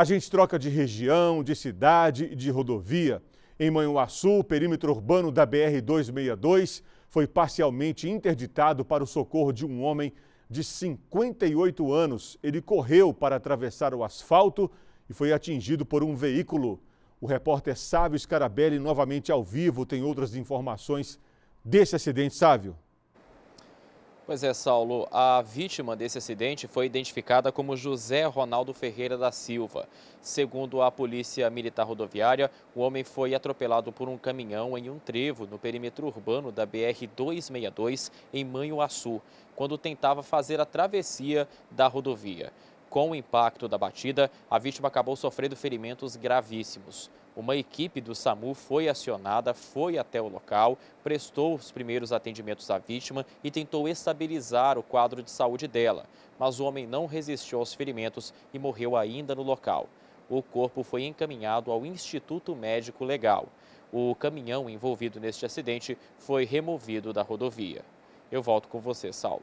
A gente troca de região, de cidade e de rodovia. Em Manhuaçu, o perímetro urbano da BR-262 foi parcialmente interditado para o socorro de um homem de 58 anos. Ele correu para atravessar o asfalto e foi atingido por um veículo. O repórter Sávio Scarabelli, novamente ao vivo, tem outras informações desse acidente, Sávio. Pois é, Saulo, a vítima desse acidente foi identificada como José Ronaldo Ferreira da Silva. Segundo a Polícia Militar Rodoviária, o homem foi atropelado por um caminhão em um trevo no perímetro urbano da BR-262, em Manhuaçu, quando tentava fazer a travessia da rodovia. Com o impacto da batida, a vítima acabou sofrendo ferimentos gravíssimos. Uma equipe do SAMU foi acionada, foi até o local, prestou os primeiros atendimentos à vítima e tentou estabilizar o quadro de saúde dela. Mas o homem não resistiu aos ferimentos e morreu ainda no local. O corpo foi encaminhado ao Instituto Médico Legal. O caminhão envolvido neste acidente foi removido da rodovia. Eu volto com você, Saulo.